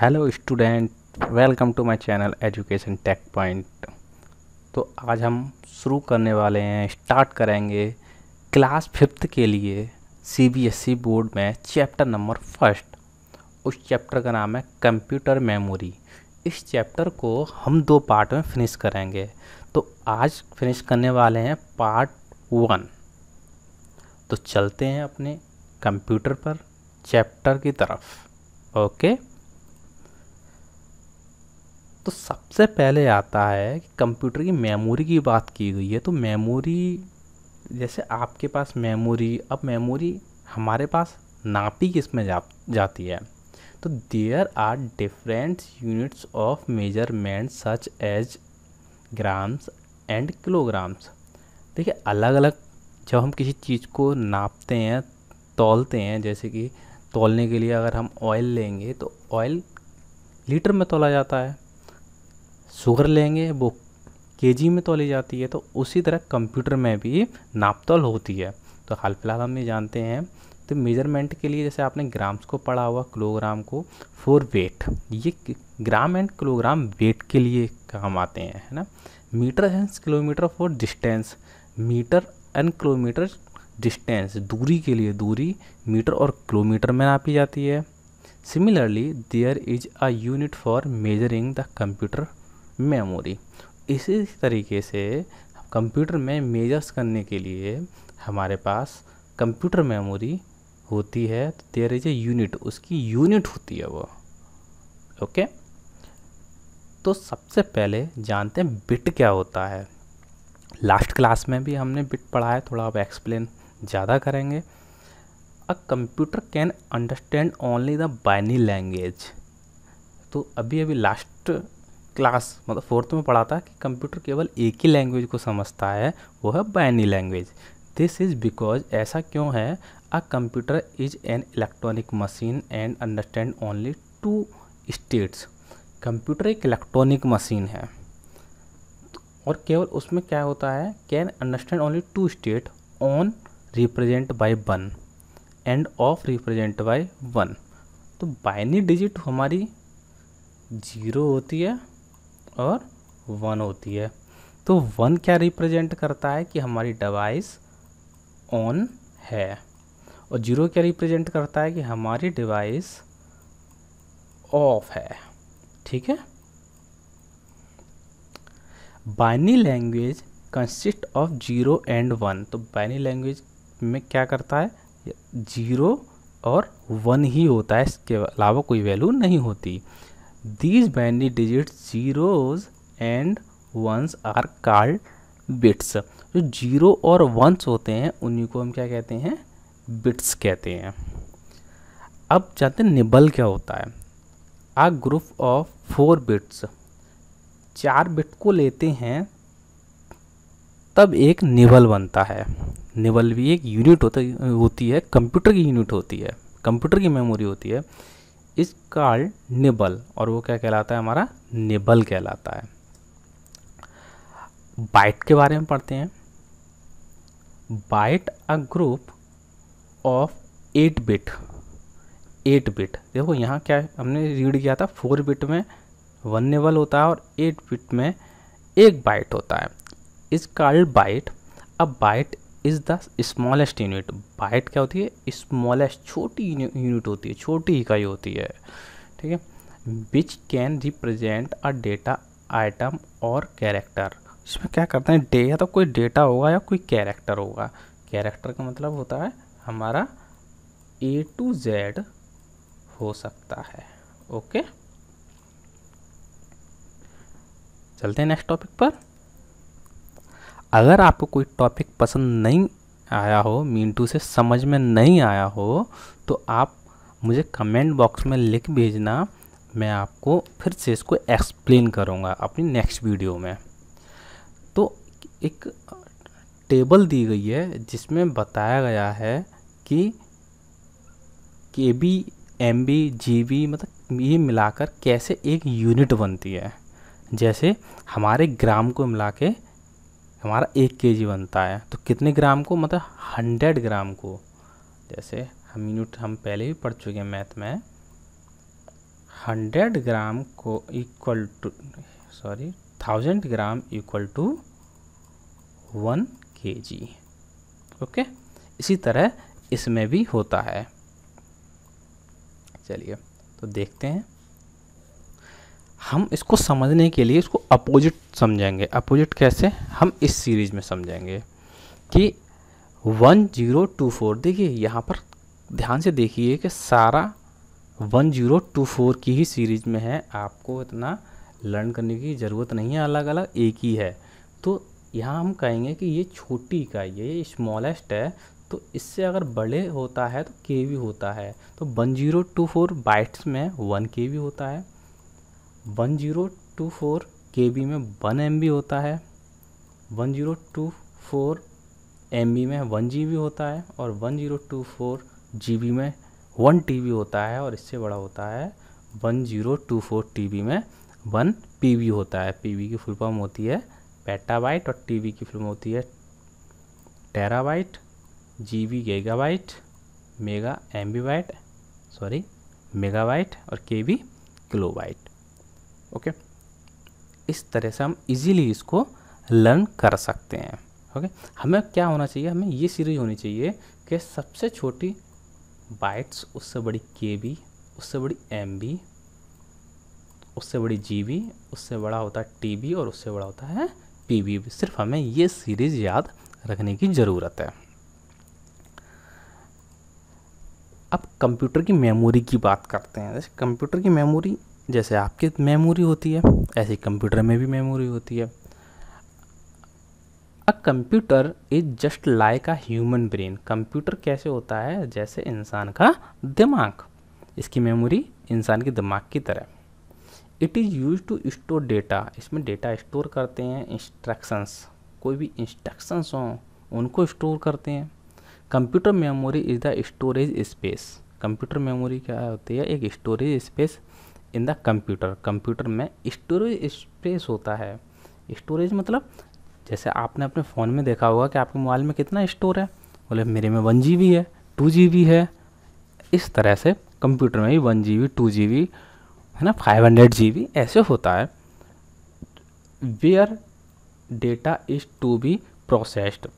Hello student welcome to my channel education tech point तो आज हम शुरू करने वाले हैं स्टार्ट करेंगे क्लास फिफ्थ के लिए सीबीएसई e बोर्ड में चैप्टर नंबर फर्स्ट उस चैप्टर का नाम है कंप्यूटर मेमोरी इस चैप्टर को हम दो पार्ट में फिनिश करेंगे तो आज फिनिश करने वाले हैं पार्ट वन तो चलते हैं अपने कंप्यूटर पर चैप्टर की तरफ ओके okay? तो सबसे पहले आता है कि कंप्यूटर की मेमोरी की बात की गई है तो मेमोरी जैसे आपके पास मेमोरी अब मेमोरी हमारे पास नापी किस में जा, जाती है तो there are different units of measurement such as grams and kilograms देखिए अलग अलग जब हम किसी चीज़ को नापते हैं तोलते हैं जैसे कि तोलने के लिए अगर हम ऑयल लेंगे तो ऑयल लीटर में तोला जाता है शुगर लेंगे वो केजी में तोली जाती है तो उसी तरह कंप्यूटर में भी नापतौल होती है तो हाल फिलहाल हम ये जानते हैं तो मेजरमेंट के लिए जैसे आपने ग्राम्स को पढ़ा हुआ किलोग्राम को फॉर वेट ये ग्राम एंड किलोग्राम वेट के लिए काम आते हैं है ना metre and kilometre for distance metre and kilometre distance दूरी के लिए दूरी मीटर और किलोमीटर में नापी जाती है similarly there is a unit for measuring the computer memory इसी तरीके से कंप्यूटर में मेजर्स करने के लिए हमारे पास कंप्यूटर मेमोरी होती है तो देर इज ए यूनिट उसकी यूनिट होती है वो ओके तो सबसे पहले जानते हैं बिट क्या होता है लास्ट क्लास में भी हमने बिट पढ़ा है थोड़ा अब एक्सप्लेन ज़्यादा करेंगे a computer can understand only the binary language तो अभी अभी लास्ट क्लास मतलब फोर्थ में पढ़ा था कि कंप्यूटर केवल एक ही लैंग्वेज को समझता है वो है binary language this is because ऐसा क्यों है a computer is an electronic machine and understand only two states computer एक इलेक्ट्रॉनिक मशीन है और केवल उसमें क्या होता है can understand only two state on represent by one and off represent by one तो बाइनी डिजिट हमारी जीरो होती है और वन होती है तो वन क्या रिप्रेजेंट करता है कि हमारी डिवाइस ऑन है और जीरो क्या रिप्रेजेंट करता है कि हमारी डिवाइस ऑफ है ठीक है binary language consist of zero and one तो बाइनी लैंग्वेज में क्या करता है जीरो और वन ही होता है इसके अलावा कोई वैल्यू नहीं होती these binary digits zeros and ones are called bits जो जीरो और वंस होते हैं उन्हीं को हम क्या कहते हैं बिट्स कहते हैं अब जानते हैं निबल क्या होता है a group of four bits चार बिट को लेते हैं तब एक निबल बनता है निबल भी एक यूनिट होता होती है कंप्यूटर की यूनिट होती है कंप्यूटर की मेमोरी होती है इज कार्ड निबल और वो क्या कहलाता है हमारा निबल कहलाता है बाइट के बारे में पढ़ते हैं byte a group of eight bit eight bit देखो यहाँ क्या है हमने रीड किया था फोर बिट में वन निबल होता है और एट बिट में एक बाइट होता है इस कार्ड byte a byte is the smallest unit byte क्या होती है स्मॉलेस्ट छोटी यूनिट होती है छोटी इकाई होती है ठीक है which can represent a data item और कैरेक्टर इसमें क्या करते हैं डे या तो कोई डेटा होगा या कोई कैरेक्टर होगा कैरेक्टर का मतलब होता है हमारा ए टू जेड हो सकता है ओके चलते हैं नेक्स्ट टॉपिक पर अगर आपको कोई टॉपिक पसंद नहीं आया हो मिनटू से समझ में नहीं आया हो तो आप मुझे कमेंट बॉक्स में लिख भेजना मैं आपको फिर से इसको एक्सप्लेन करूँगा अपनी नेक्स्ट वीडियो में तो एक टेबल दी गई है जिसमें बताया गया है कि K B M B G B मतलब ये मिलाकर कैसे एक यूनिट बनती है जैसे हमारे ग्राम को मिला के हमारा एक के जी बनता है तो कितने ग्राम को मतलब हंड्रेड ग्राम को जैसे हम यूनिट हम पहले भी पढ़ चुके हैं मैथ में हंड्रेड ग्राम को equal to sorry thousand gram equal to one K G okay इसी तरह इसमें भी होता है चलिए तो देखते हैं हम इसको समझने के लिए इसको अपोजिट समझेंगे अपोजिट कैसे हम इस सीरीज में समझेंगे कि वन जीरो टू फोर देखिए यहाँ पर ध्यान से देखिए कि सारा वन जीरो टू फोर की ही सीरीज में है आपको इतना लर्न करने की ज़रूरत नहीं है अलग अलग एक ही है तो यहाँ हम कहेंगे कि ये छोटी इकाई है ये स्मॉलेस्ट है तो इससे अगर बड़े होता है तो के होता है तो one zero two four bytes में वन के होता है one zero two four K B में वन एम बी होता है one zero two four M B में वन जी बी होता है और one zero two four G B में वन टी बी होता है और इससे बड़ा होता है one zero two four T B में वन पी बी होता है पी बी की फुल फॉर्म होती है पेटाबाइट और टी बी की फुल फॉर्म होती है terabyte G B giga gigabyte mega M B byte sorry mega megabyte और के बी किलोबाइट ओके इस तरह से हम इजीली इसको लर्न कर सकते हैं ओके हमें क्या होना चाहिए हमें ये सीरीज होनी चाहिए कि सबसे छोटी बाइट्स उससे बड़ी के बी उससे बड़ी एम बी उससे बड़ी जी बी उससे बड़ा होता है टी बी और उससे बड़ा होता है पी बी सिर्फ हमें ये सीरीज याद रखने की ज़रूरत है अब कंप्यूटर की मेमोरी की बात करते हैं जैसे कंप्यूटर की मेमोरी जैसे आपकी मेमोरी होती है ऐसे कंप्यूटर में भी मेमोरी होती है a computer is just like a human brain computer कैसे होता है जैसे इंसान का दिमाग इसकी मेमोरी इंसान के दिमाग की तरह it is use to store data इसमें डेटा स्टोर करते हैं इंस्ट्रक्शंस कोई भी इंस्ट्रक्शंस हों उनको स्टोर करते हैं computer memory is the storage space computer memory क्या होती है एक storage space in the computer computer में स्टोरेज स्पेस होता है स्टोरेज मतलब जैसे आपने अपने फ़ोन में देखा होगा कि आपके मोबाइल में कितना स्टोर है बोले मेरे में वन जी है टू जी है इस तरह से कंप्यूटर में भी one G B two G B है ना फाइव हंड्रेड जी बी ऐसे होता है where data is to be processed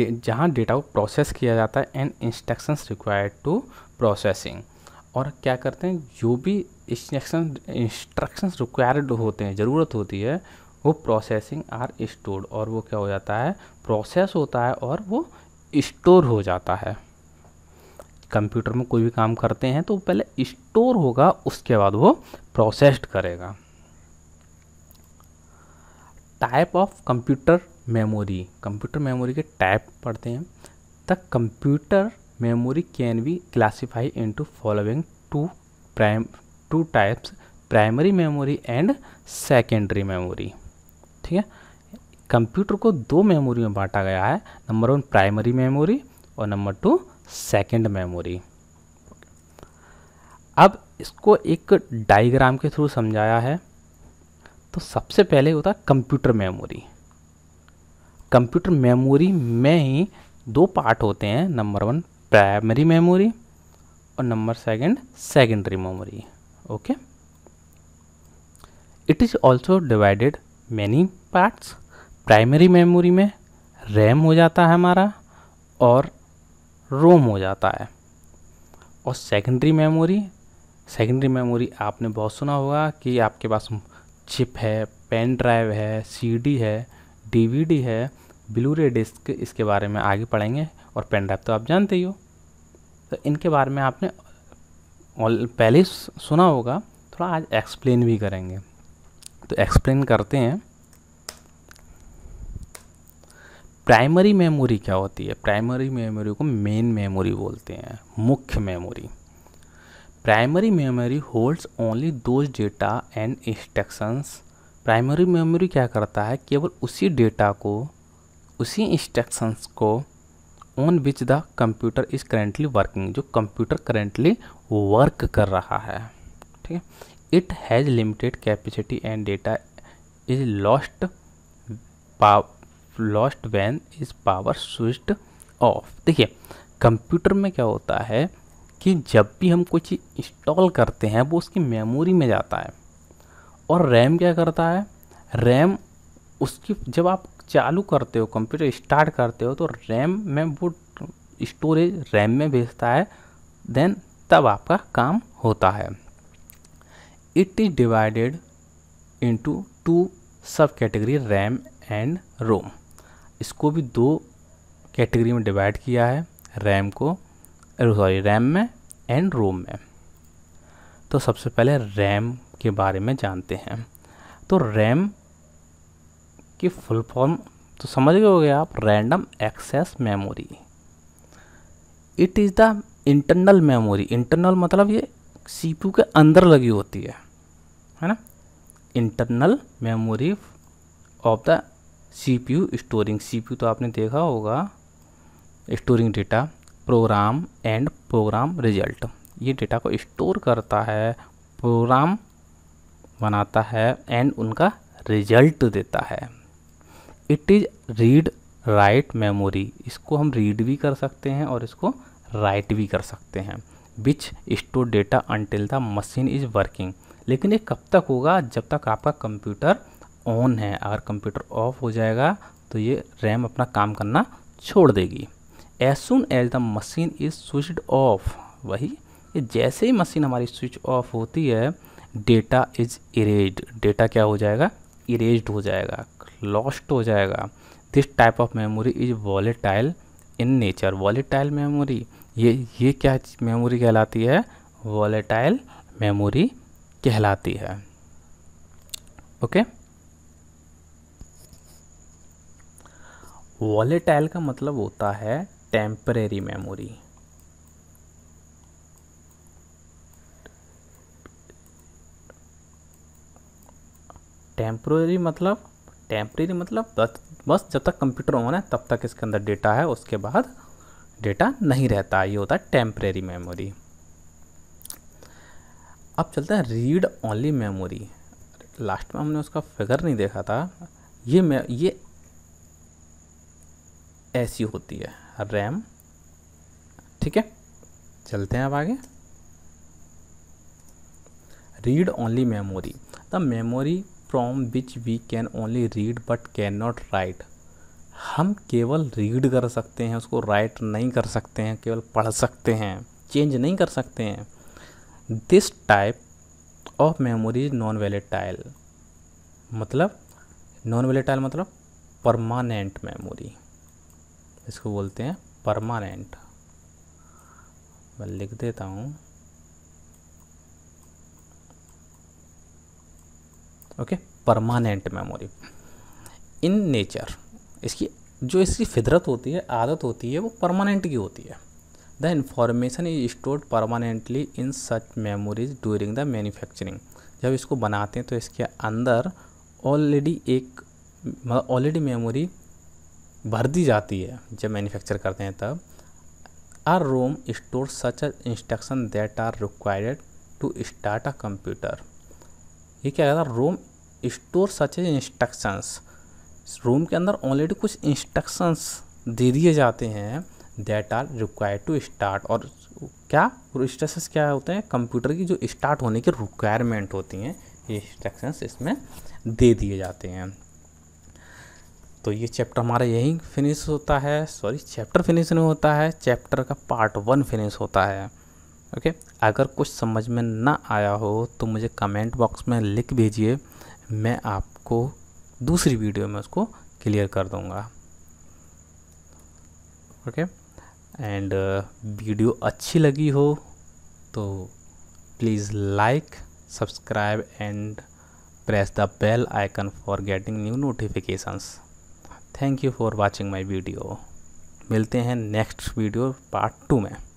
जहाँ डेटा को प्रोसेस किया जाता है and instructions required to processing और क्या करते हैं जो भी इंस्ट्रक्शन इंस्ट्रक्शंस रिक्वायर्ड होते हैं ज़रूरत होती है वो प्रोसेसिंग आर स्टोर्ड और वो क्या हो जाता है प्रोसेस होता है और वो स्टोर हो जाता है कंप्यूटर में कोई भी काम करते हैं तो पहले स्टोर होगा उसके बाद वो प्रोसेस्ड करेगा type of computer memory computer memory के टाइप पढ़ते हैं the computer memory can be classified into following two prime two types primary memory and secondary memory ठीक है कंप्यूटर को दो मेमोरी में बांटा गया है नंबर वन प्राइमरी मेमोरी और नंबर टू सेकेंड मेमोरी अब इसको एक डायग्राम के थ्रू समझाया है तो सबसे पहले होता है कंप्यूटर मेमोरी कंप्यूटर मेमोरी में ही दो पार्ट होते हैं नंबर वन प्राइमरी मेमोरी और number second secondary memory okay it is also divided many parts primary memory में रैम हो जाता है हमारा और रोम हो जाता है और सेकेंडरी मेमोरी सेकेंडरी मेमोरी आपने बहुत सुना होगा कि आपके पास चिप है पेन ड्राइव है सीडी है डीवीडी है ब्लू रे डिस्क इसके बारे में आगे पढ़ेंगे और पेन ड्राइव तो आप जानते ही हो तो इनके बारे में आपने पहले सुना होगा थोड़ा आज एक्सप्लेन भी करेंगे तो एक्सप्लेन करते हैं प्राइमरी मेमोरी क्या होती है प्राइमरी मेमोरी को मेन मेमोरी बोलते हैं मुख्य memory primary memory holds only those data and instructions primary memory क्या करता है केवल उसी डेटा को उसी इंस्ट्रक्शंस को on which the computer is currently working जो कंप्यूटर करेंटली वर्क कर रहा है ठीक है it has limited capacity and data is lost lost when is power switched off देखिए कंप्यूटर में क्या होता है कि जब भी हम कुछ इंस्टॉल करते हैं वो उसकी मेमोरी में जाता है और रैम क्या करता है रैम उसकी जब आप चालू करते हो कंप्यूटर स्टार्ट करते हो तो रैम में वो स्टोरेज रैम में भेजता है देन तब आपका काम होता है it is divided into two subcategory RAM and ROM इसको भी दो कैटेगरी में डिवाइड किया है रैम को सॉरी रैम में एंड रोम में तो सबसे पहले रैम के बारे में जानते हैं तो रैम कि फुल फॉर्म तो समझ गए होगे आप random access memory it is the internal memory internal मतलब ये सीपीयू के अंदर लगी होती है है ना internal memory of the CPU storing CPU तो आपने देखा होगा storing data program and program result ये डेटा को स्टोर करता है प्रोग्राम बनाता है एंड उनका रिजल्ट देता है it is read write memory इसको हम रीड भी कर सकते हैं और इसको राइट भी कर सकते हैं which store data until the machine is working लेकिन ये कब तक होगा जब तक आपका कंप्यूटर ऑन है अगर कंप्यूटर ऑफ हो जाएगा तो ये रैम अपना काम करना छोड़ देगी as soon as the machine is switch off वही ये जैसे ही मशीन हमारी स्विच ऑफ होती है डेटा इज इरेज डेटा क्या हो जाएगा इरेज हो जाएगा लॉस्ट हो जाएगा this type of memory is volatile in nature volatile memory ये ये क्या मेमोरी कहलाती है वॉलेटाइल मेमोरी कहलाती है ओके वॉलेटाइल का मतलब होता है टेम्परेरी मेमोरी टेम्प्रोरी मतलब टेम्प्रेरी मतलब बस जब तक कंप्यूटर ऑन है तब तक इसके अंदर डेटा है उसके बाद डेटा नहीं रहता ये होता है टेम्प्रेरी मेमोरी अब चलते हैं रीड ओनली मेमोरी लास्ट में हमने उसका फिगर नहीं देखा था ये ये ऐसी होती है रैम ठीक है चलते हैं अब आगे read only memory the memory from which we can only read but can not write हम केवल रीड कर सकते हैं उसको राइट नहीं कर सकते हैं केवल पढ़ सकते हैं चेंज नहीं कर सकते हैं this type of memory is non volatile मतलब नॉन वेलेटाइल मतलब परमानेंट मेमोरी इसको बोलते हैं परमानेंट मैं लिख देता हूँ okay permanent memory in nature इसकी जो इसकी फितरत होती है आदत होती है वो परमानेंट की होती है the information is stored permanently in such memories during the manufacturing जब इसको बनाते हैं तो इसके अंदर ऑलरेडी एक मतलब ऑलरेडी मेमोरी भर दी जाती है जब मैन्युफैक्चर करते हैं तब are ROM store such instruction that are required to start a computer ये क्या कहता है ROM store such as instructions ROM के अंदर ऑलरेडी कुछ इंस्ट्रक्शंस दे दिए जाते हैं that are require to start और क्या इंस्ट्रक्शंस क्या होते हैं कंप्यूटर की जो स्टार्ट होने की रिक्वायरमेंट होती हैं ये इंस्ट्रक्शंस इसमें दे दिए जाते हैं तो ये चैप्टर हमारा यहीं फिनिश होता है सॉरी चैप्टर फिनिश नहीं होता है चैप्टर का पार्ट वन फिनिश होता है ओके अगर कुछ समझ में ना आया हो तो मुझे कमेंट बॉक्स में लिख भेजिए मैं आपको दूसरी वीडियो में उसको क्लियर कर दूंगा ओके एंड uh, वीडियो अच्छी लगी हो तो please like subscribe and press the bell icon for getting new notifications thank you for watching my video मिलते हैं नेक्स्ट वीडियो पार्ट टू में